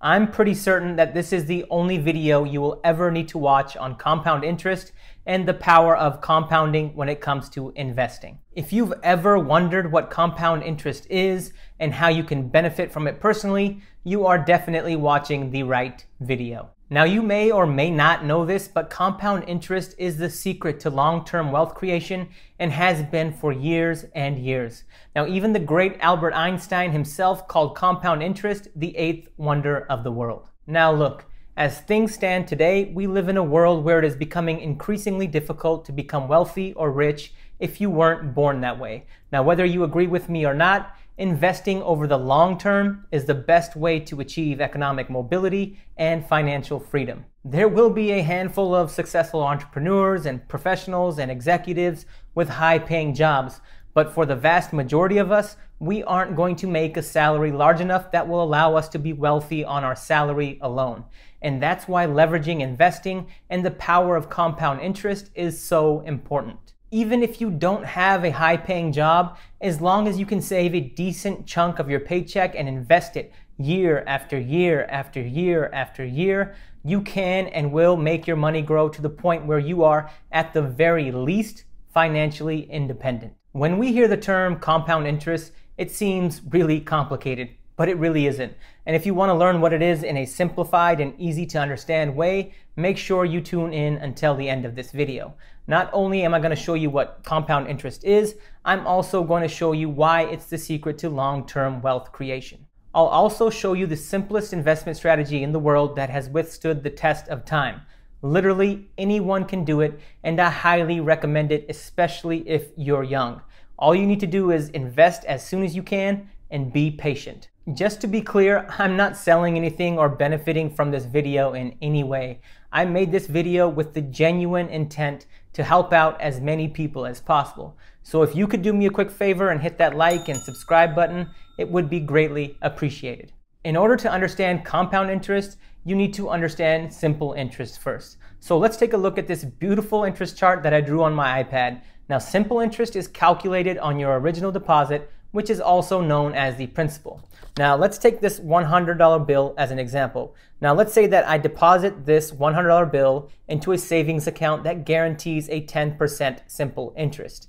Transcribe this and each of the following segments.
I'm pretty certain that this is the only video you will ever need to watch on compound interest and the power of compounding when it comes to investing. If you've ever wondered what compound interest is and how you can benefit from it personally, you are definitely watching the right video. Now, you may or may not know this, but compound interest is the secret to long term wealth creation and has been for years and years. Now, even the great Albert Einstein himself called compound interest the eighth wonder of the world. Now, look, as things stand today, we live in a world where it is becoming increasingly difficult to become wealthy or rich if you weren't born that way. Now, whether you agree with me or not, investing over the long term is the best way to achieve economic mobility and financial freedom. There will be a handful of successful entrepreneurs and professionals and executives with high paying jobs, but for the vast majority of us, we aren't going to make a salary large enough that will allow us to be wealthy on our salary alone. And that's why leveraging investing and the power of compound interest is so important even if you don't have a high paying job, as long as you can save a decent chunk of your paycheck and invest it year after year after year after year, you can and will make your money grow to the point where you are, at the very least, financially independent. When we hear the term compound interest, it seems really complicated but it really isn't. And if you want to learn what it is in a simplified and easy to understand way, make sure you tune in until the end of this video. Not only am I going to show you what compound interest is, I'm also going to show you why it's the secret to long-term wealth creation. I'll also show you the simplest investment strategy in the world that has withstood the test of time. Literally anyone can do it, and I highly recommend it, especially if you're young. All you need to do is invest as soon as you can and be patient. Just to be clear, I'm not selling anything or benefiting from this video in any way. I made this video with the genuine intent to help out as many people as possible. So if you could do me a quick favor and hit that like and subscribe button, it would be greatly appreciated. In order to understand compound interest, you need to understand simple interest first. So let's take a look at this beautiful interest chart that I drew on my iPad. Now, simple interest is calculated on your original deposit which is also known as the principal. Now let's take this $100 bill as an example. Now let's say that I deposit this $100 bill into a savings account that guarantees a 10% simple interest.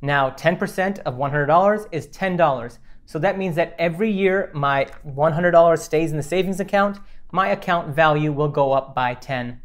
Now 10% of $100 is $10. So that means that every year my $100 stays in the savings account my account value will go up by $10.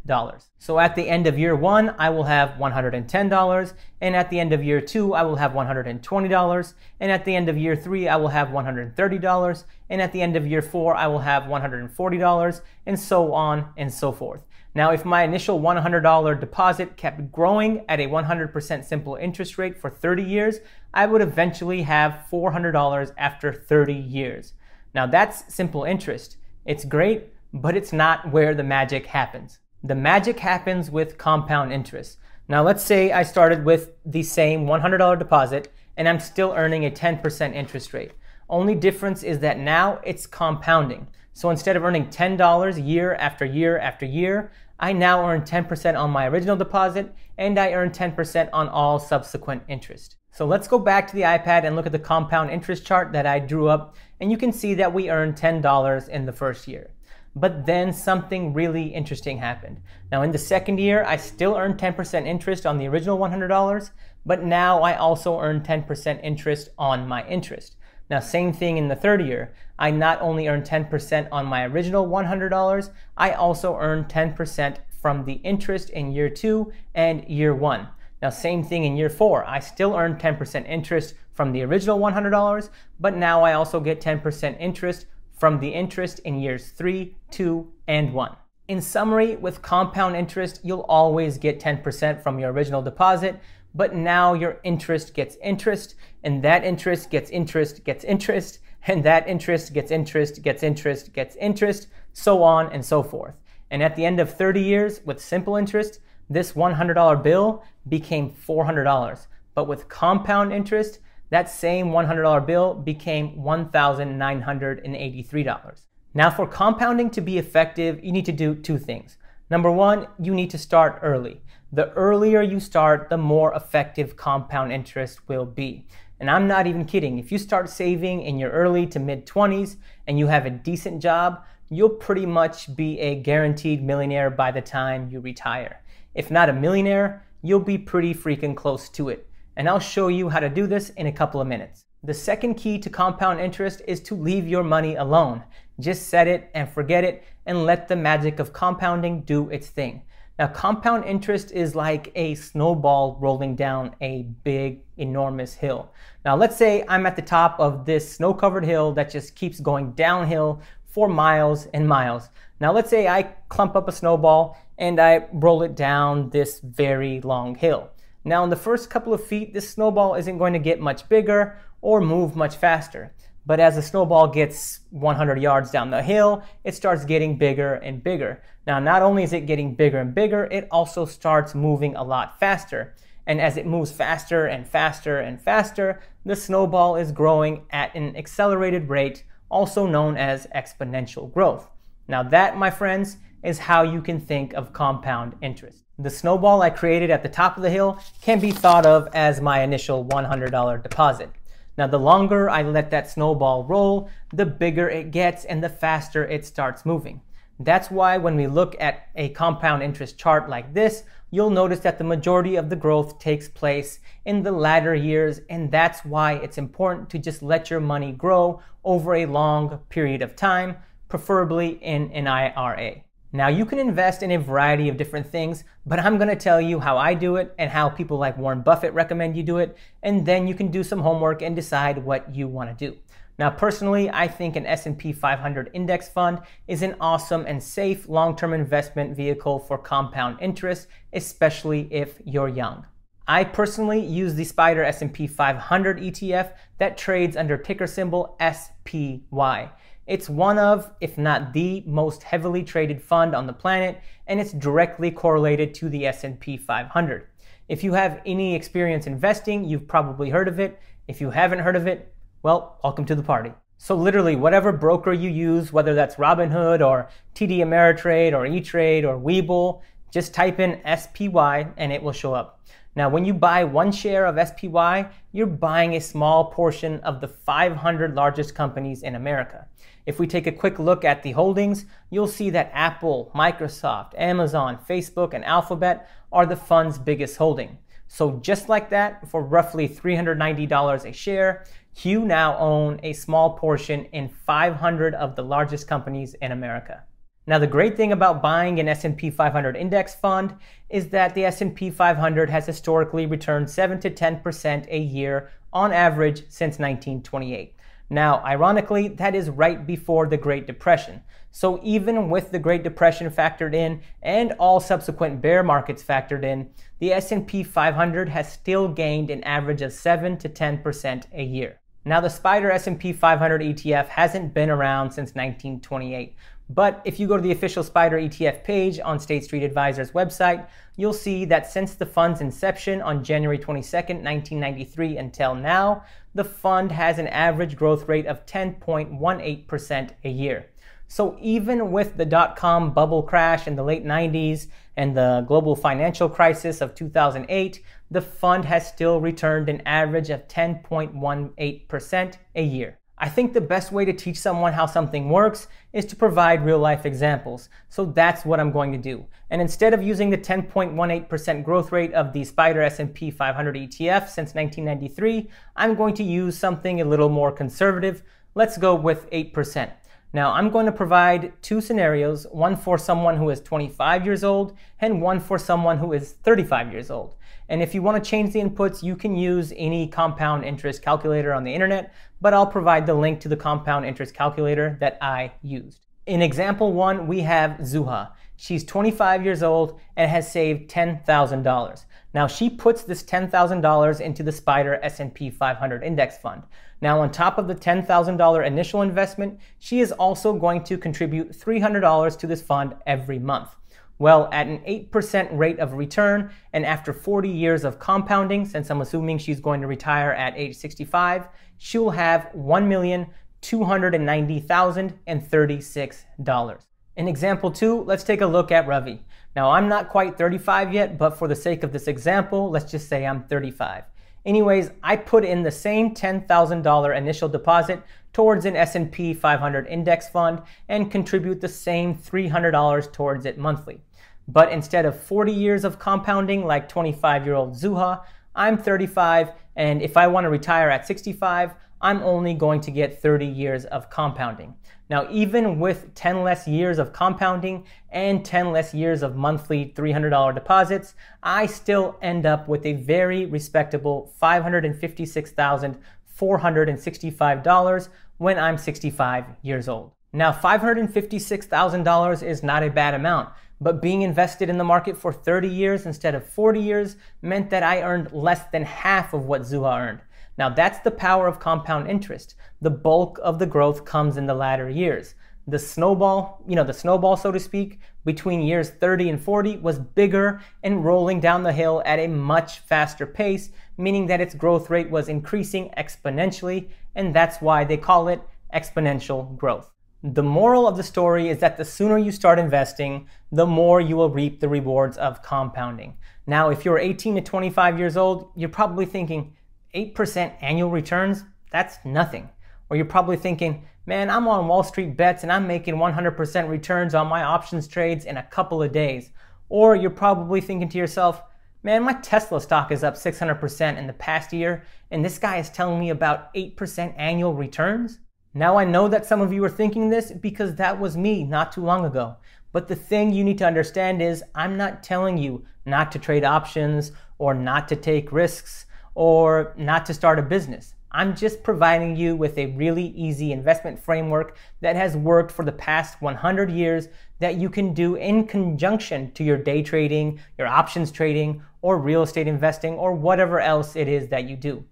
So at the end of year one, I will have $110. And at the end of year two, I will have $120. And at the end of year three, I will have $130. And at the end of year four, I will have $140 and so on and so forth. Now, if my initial $100 deposit kept growing at a 100% simple interest rate for 30 years, I would eventually have $400 after 30 years. Now, that's simple interest. It's great, but it's not where the magic happens. The magic happens with compound interest. Now, let's say I started with the same $100 deposit and I'm still earning a 10% interest rate. Only difference is that now it's compounding. So instead of earning $10 year after year after year, I now earn 10% on my original deposit and I earn 10% on all subsequent interest. So let's go back to the iPad and look at the compound interest chart that I drew up and you can see that we earned $10 in the first year but then something really interesting happened. Now, in the second year, I still earned 10% interest on the original $100, but now I also earn 10% interest on my interest. Now, same thing in the third year. I not only earn 10% on my original $100, I also earn 10% from the interest in year two and year one. Now, same thing in year four. I still earn 10% interest from the original $100, but now I also get 10% interest from the interest in years 3, 2, and 1. In summary, with compound interest, you'll always get 10% from your original deposit, but now your interest gets interest, and that interest gets interest gets interest, and that interest gets interest gets interest gets interest, so on and so forth. And at the end of 30 years, with simple interest, this $100 bill became $400. But with compound interest, that same $100 bill became $1,983. Now, for compounding to be effective, you need to do two things. Number one, you need to start early. The earlier you start, the more effective compound interest will be. And I'm not even kidding. If you start saving in your early to mid 20s and you have a decent job, you'll pretty much be a guaranteed millionaire by the time you retire. If not a millionaire, you'll be pretty freaking close to it and I'll show you how to do this in a couple of minutes. The second key to compound interest is to leave your money alone. Just set it and forget it and let the magic of compounding do its thing. Now, compound interest is like a snowball rolling down a big, enormous hill. Now, let's say I'm at the top of this snow covered hill that just keeps going downhill for miles and miles. Now, let's say I clump up a snowball and I roll it down this very long hill. Now in the first couple of feet, this snowball isn't going to get much bigger or move much faster. But as the snowball gets 100 yards down the hill, it starts getting bigger and bigger. Now, not only is it getting bigger and bigger, it also starts moving a lot faster. And as it moves faster and faster and faster, the snowball is growing at an accelerated rate, also known as exponential growth. Now, that, my friends, is how you can think of compound interest. The snowball I created at the top of the hill can be thought of as my initial $100 deposit. Now, the longer I let that snowball roll, the bigger it gets and the faster it starts moving. That's why when we look at a compound interest chart like this, you'll notice that the majority of the growth takes place in the latter years, and that's why it's important to just let your money grow over a long period of time, preferably in an IRA. Now, you can invest in a variety of different things, but I'm gonna tell you how I do it and how people like Warren Buffett recommend you do it, and then you can do some homework and decide what you wanna do. Now, personally, I think an S&P 500 index fund is an awesome and safe long-term investment vehicle for compound interest, especially if you're young. I personally use the Spider S&P 500 ETF that trades under ticker symbol SPY. It's one of, if not the most heavily traded fund on the planet, and it's directly correlated to the S&P 500. If you have any experience investing, you've probably heard of it. If you haven't heard of it, well, welcome to the party. So literally, whatever broker you use, whether that's Robinhood or TD Ameritrade or E-Trade or Webull, just type in SPY and it will show up. Now, when you buy one share of SPY, you're buying a small portion of the 500 largest companies in America. If we take a quick look at the holdings, you'll see that Apple, Microsoft, Amazon, Facebook, and Alphabet are the fund's biggest holding. So, just like that, for roughly $390 a share, you now own a small portion in 500 of the largest companies in America. Now the great thing about buying an S&P 500 index fund is that the S&P 500 has historically returned 7 to 10% a year on average since 1928. Now, ironically, that is right before the Great Depression. So even with the Great Depression factored in and all subsequent bear markets factored in, the S&P 500 has still gained an average of 7 to 10% a year. Now, the Spider S&P 500 ETF hasn't been around since 1928, but if you go to the official Spider ETF page on State Street Advisors website, you'll see that since the fund's inception on January 22, 1993 until now, the fund has an average growth rate of 10.18% a year. So even with the dot com bubble crash in the late 90s and the global financial crisis of 2008, the fund has still returned an average of 10.18% a year. I think the best way to teach someone how something works is to provide real life examples. So that's what I'm going to do. And instead of using the 10.18% growth rate of the Spider S&P 500 ETF since 1993, I'm going to use something a little more conservative. Let's go with 8%. Now I'm going to provide two scenarios, one for someone who is 25 years old and one for someone who is 35 years old. And if you want to change the inputs, you can use any compound interest calculator on the internet, but I'll provide the link to the compound interest calculator that I used. In example one, we have Zuha. She's 25 years old and has saved $10,000. Now she puts this $10,000 into the Spider S&P 500 index fund. Now on top of the $10,000 initial investment, she is also going to contribute $300 to this fund every month. Well, at an 8% rate of return, and after 40 years of compounding, since I'm assuming she's going to retire at age 65, she will have $1,290,036. In example two, let's take a look at Ravi. Now, I'm not quite 35 yet, but for the sake of this example, let's just say I'm 35. Anyways, I put in the same $10,000 initial deposit towards an S&P 500 index fund and contribute the same $300 towards it monthly. But instead of 40 years of compounding like 25-year-old Zuha, I'm 35 and if I want to retire at 65, I'm only going to get 30 years of compounding. Now, even with 10 less years of compounding and 10 less years of monthly $300 deposits, I still end up with a very respectable $556,465 when I'm 65 years old. Now, $556,000 is not a bad amount, but being invested in the market for 30 years instead of 40 years meant that I earned less than half of what Zuha earned. Now, that's the power of compound interest. The bulk of the growth comes in the latter years. The snowball, you know, the snowball, so to speak, between years 30 and 40 was bigger and rolling down the hill at a much faster pace, meaning that its growth rate was increasing exponentially and that's why they call it exponential growth. The moral of the story is that the sooner you start investing, the more you will reap the rewards of compounding. Now, if you're 18 to 25 years old, you're probably thinking 8% annual returns, that's nothing. Or you're probably thinking, man, I'm on Wall Street bets and I'm making 100% returns on my options trades in a couple of days. Or you're probably thinking to yourself, Man, my Tesla stock is up 600% in the past year, and this guy is telling me about 8% annual returns? Now, I know that some of you are thinking this because that was me not too long ago. But the thing you need to understand is I'm not telling you not to trade options or not to take risks or not to start a business. I'm just providing you with a really easy investment framework that has worked for the past 100 years that you can do in conjunction to your day trading, your options trading, or real estate investing, or whatever else it is that you do.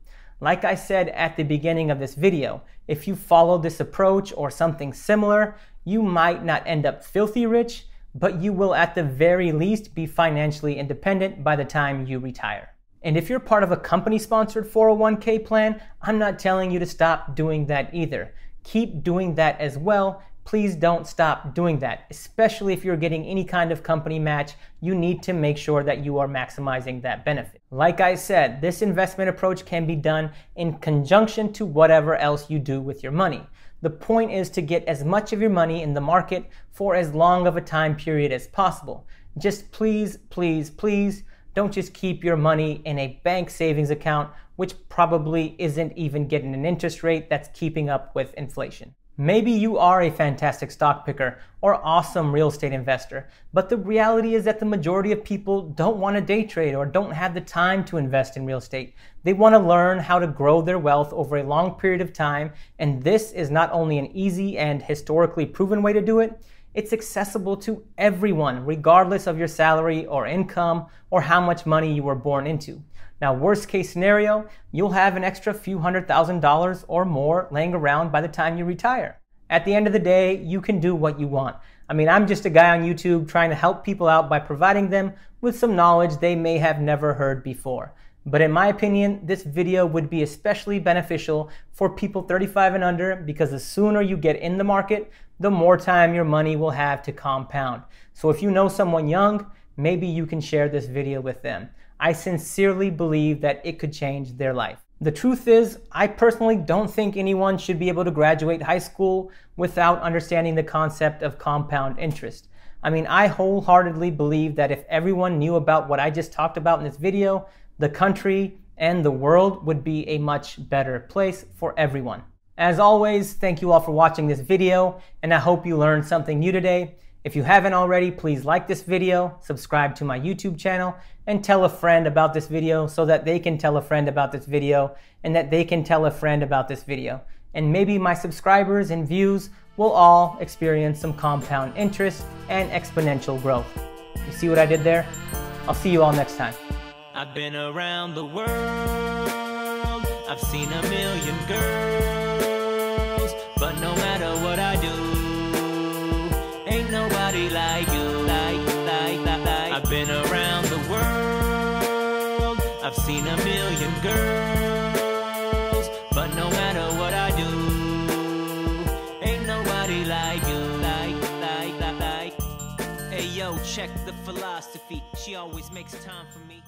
Like I said at the beginning of this video, if you follow this approach or something similar, you might not end up filthy rich, but you will at the very least be financially independent by the time you retire. And if you're part of a company sponsored 401k plan, I'm not telling you to stop doing that either. Keep doing that as well. Please don't stop doing that, especially if you're getting any kind of company match. You need to make sure that you are maximizing that benefit. Like I said, this investment approach can be done in conjunction to whatever else you do with your money. The point is to get as much of your money in the market for as long of a time period as possible. Just please, please, please don't just keep your money in a bank savings account, which probably isn't even getting an interest rate that's keeping up with inflation. Maybe you are a fantastic stock picker or awesome real estate investor, but the reality is that the majority of people don't want to day trade or don't have the time to invest in real estate. They want to learn how to grow their wealth over a long period of time, and this is not only an easy and historically proven way to do it, it's accessible to everyone, regardless of your salary or income or how much money you were born into. Now, worst case scenario, you'll have an extra few hundred thousand dollars or more laying around by the time you retire. At the end of the day, you can do what you want. I mean, I'm just a guy on YouTube trying to help people out by providing them with some knowledge they may have never heard before. But in my opinion, this video would be especially beneficial for people 35 and under because the sooner you get in the market, the more time your money will have to compound. So if you know someone young, maybe you can share this video with them. I sincerely believe that it could change their life. The truth is, I personally don't think anyone should be able to graduate high school without understanding the concept of compound interest. I mean, I wholeheartedly believe that if everyone knew about what I just talked about in this video, the country, and the world would be a much better place for everyone. As always, thank you all for watching this video, and I hope you learned something new today. If you haven't already, please like this video, subscribe to my YouTube channel, and tell a friend about this video so that they can tell a friend about this video and that they can tell a friend about this video. And maybe my subscribers and views will all experience some compound interest and exponential growth. You see what I did there? I'll see you all next time. I've been around the world I've seen a million girls But no matter what I do Ain't nobody like you I've been around the world I've seen a million girls But no matter what I do Ain't nobody like you Hey yo, check the philosophy She always makes time for me